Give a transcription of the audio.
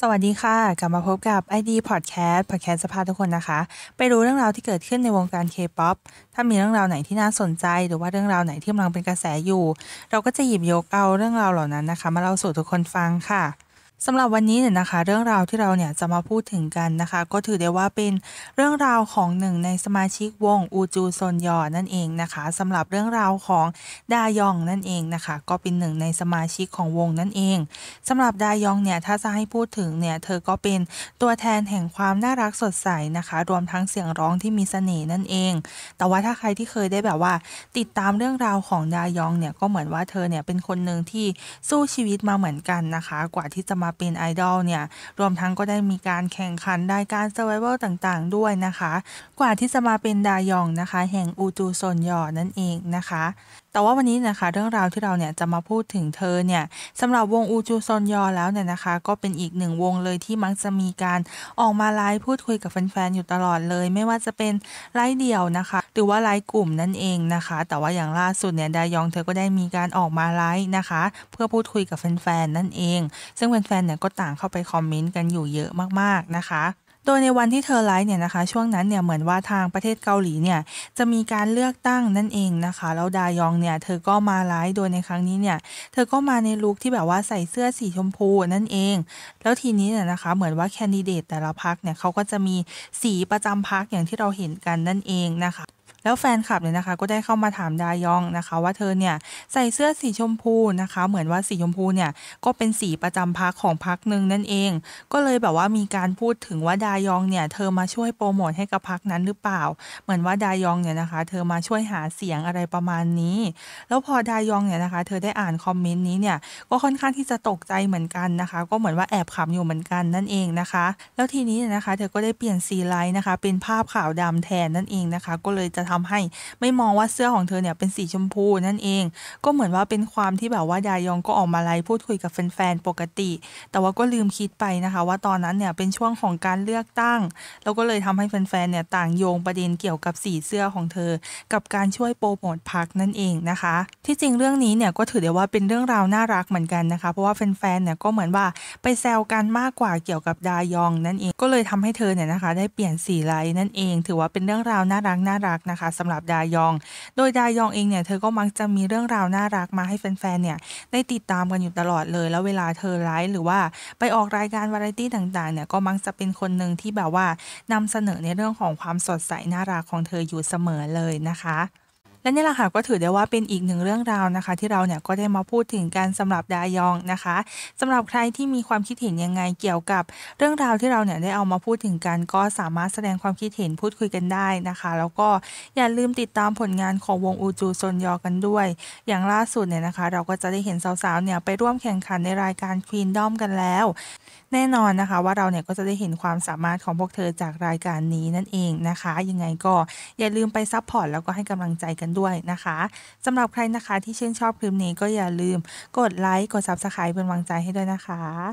สวัสดีค่ะ กลับมาพบกับ ID Podcast Podcast สภาทุกคนนะคะ ไปรู้เรื่องราวที่เกิดขึ้นในวงการ K-POP ถ้ามีเรื่องราวไหนที่น่าสนใจ หรือว่าเรื่องราวไหนที่กำลังเป็นกระแสอยู่ เราก็จะหยิบยกเอาเรื่องราวเหล่านั้นนะคะ มาเล่าสู่ทุกคนฟังค่ะสำหรับวันนี้เนี่ยนะคะ เรื่องราวที่เราเนี่ย จะมาพูดถึงกันนะคะ ก็ถือได้ว่าเป็นเรื่องราวของหนึ่งในสมาชิกวงอูจูซนยอนั่นเองนะคะสำหรับเรื่องราวของ ดายองนั่นเองนะคะ ก็เป็นหนึ่งในสมาชิกของวงนั่นเองสำหรับดายองเนี่ยถ้าจะให้พูดถึงเนี่ยเธอก็เป็นตัวแทนแห่งความน่ารักสดใสนะคะรวมทั้งเสียงร้องที่มีเสน่ห์นั่นเอง แต่ว่าถ้าใครที่เคยได้แบบว่าติดตามเรื่องราวของดายองเนี่ยก็เหมือนว่าเธอเนี่ยเป็นคนหนึ่งที่สู้ชีวิตมาเหมือนกันนะคะ กว่าที่จะมาเป็นไอดอลเนี่ย รวมทั้งก็ได้มีการแข่งขันไา้การ s u r v i v a ์ต่างๆ ด้วยนะคะ กว่าที่จะมาเป็นดายองนะคะ แห่งอูจูโซนยอ นั่นเองนะคะแต่ว่าวันนี้นะคะเรื่องราวที่เราเนี่ยจะมาพูดถึงเธอเนี่ยสำหรับวงอูจูซอนยอแล้วเนี่ยนะคะ ก็เป็นอีกหนึ่งวงเลยที่มักจะมีการออกมาไลฟ์พูดคุยกับแฟนๆอยู่ตลอดเลย ไม่ว่าจะเป็นไลฟ์เดี่ยวนะคะ หรือว่าไลฟ์กลุ่มนั่นเองนะคะ แต่ว่าอย่างล่าสุดเนี่ยดายองเธอก็ได้มีการออกมาไลฟ์นะคะ เพื่อพูดคุยกับแฟนๆนั่นเอง ซึ่งแฟนๆเนี่ยก็ต่างเข้าไปคอมเมนต์กันอยู่เยอะมาก ๆนะคะโดยในวันที่เธอไลฟ์เนี่ยนะคะช่วงนั้นเนี่ยเหมือนว่าทางประเทศเกาหลีเนี่ยจะมีการเลือกตั้งนั่นเองนะคะแล้วดายองเนี่ยเธอก็มาไลฟ์โดยในครั้งนี้เนี่ยเธอก็มาในลุคที่แบบว่าใส่เสื้อสีชมพูนั่นเอง แล้วทีนี้เนี่ยนะคะเหมือนว่าแคนดิเดตแต่ละพักเนี่ยเขาก็จะมีสีประจำพักอย่างที่เราเห็นกันนั่นเองนะคะแล้วแฟนคลับเนี่ยนะคะก็ได้เข้ามาถามดายองนะคะ ว่าเธอเนี่ยใส่เสื้อสีชมพูนะคะ เหมือนว่าสีชมพูเนี่ยก็เป็นสีประจำพักของพักหนึ่งนั่นเอง ก็เลยแบบว่ามีการพูดถึงว่าดายองเนี่ยเธอมาช่วยโปรโมทให้กับพักนั้นหรือเปล่า เหมือนว่าดายองเนี่ยนะคะเธอมาช่วยหาเสียงอะไรประมาณนี้ แล้วพอดายองเนี่ยนะคะเธอได้อ่านคอมเมนต์นี้เนี่ยก็ค่อนข้างที่จะตกใจเหมือนกันนะคะก็เหมือนว่าแอบขำอยู่เหมือนกันนั่นเองนะคะ แล้วทีนี้นะคะเธอก็ได้เปลี่ยนสีไลท์นะคะเป็นภาพขาวดำแทนนั่นเองนะคะ ก็เลยจะทำให้ไม่มองว่าเสื้อของเธอเนี่ยเป็นสีชมพูนั่นเองก็เหมือนว่าเป็นความที่แบบว่าดายองก็ออกมาไลฟ์พูดคุยกับแฟนๆปกติแต่ว่าก็ลืมคิดไปนะคะ ว่าตอนนั้นเนี่ยเป็นช่วงของการเลือกตั้ง แล้วก็เลยทำให้แฟนๆเนี่ยต่างโยงประเด็นเกี่ยวกับสีเสื้อของเธอกับการช่วยโปรโมทพักนั่นเองนะคะที่จริงเรื่องนี้เนี่ยก็ถือได้ว่าเป็นเรื่องราวน่ารักเหมือนกันนะคะเพราะว่าแฟนๆเนี่ยก็เหมือนว่าไปแซวกันมากกว่าเกี่ยวกับดายองนั่นเองก็เลยทำให้เธอเนี่ยนะคะได้เปลี่ยนสีไลน์นั่นเองถือว่าเป็นเรื่องราวน่ารักน่ารักนะคะคะสำหรับดายอง โดยดายองเองเนี่ยเธอก็มักจะมีเรื่องราวน่ารักมาให้แฟน ๆ เนี่ย ได้ติดตามกันอยู่ตลอดเลย แล้วเวลาเธอไลฟ์หรือว่าไปออกรายการวาไรตี้ต่าง ๆ เนี่ย ก็มักจะเป็นคนหนึ่งที่แบบว่านำเสนอในเรื่องของความสดใสน่ารักของเธออยู่เสมอเลยนะคะและนี่แหละค่ะก็ถือได้ว่าเป็นอีกหนึ่งเรื่องราวนะคะ ที่เราเนี่ยก็ได้มาพูดถึงกันสำหรับดายองนะคะ สำหรับใครที่มีความคิดเห็นยังไงเกี่ยวกับเรื่องราวที่เราเนี่ยได้เอามาพูดถึงกัน ก็สามารถแสดงความคิดเห็นพูดคุยกันได้นะคะ แล้วก็อย่าลืมติดตามผลงานของวงอูจูซนยอกันด้วย อย่างล่าสุดเนี่ยนะคะ เราก็จะได้เห็นสาวๆเนี่ยไปร่วมแข่งขันในรายการควีนด้อมกันแล้วแน่นอนนะคะว่าเราเนี่ยก็จะได้เห็นความสามารถของพวกเธอจากรายการนี้นั่นเองนะคะยังไงก็อย่าลืมไปซัพพอร์ตแล้วก็ให้กำลังใจกันด้วยนะคะสำหรับใครนะคะที่ชื่นชอบคลิปนี้ก็อย่าลืมกดไลค์กดซับสไคร b e เป็นกำลังใจให้ด้วยนะคะ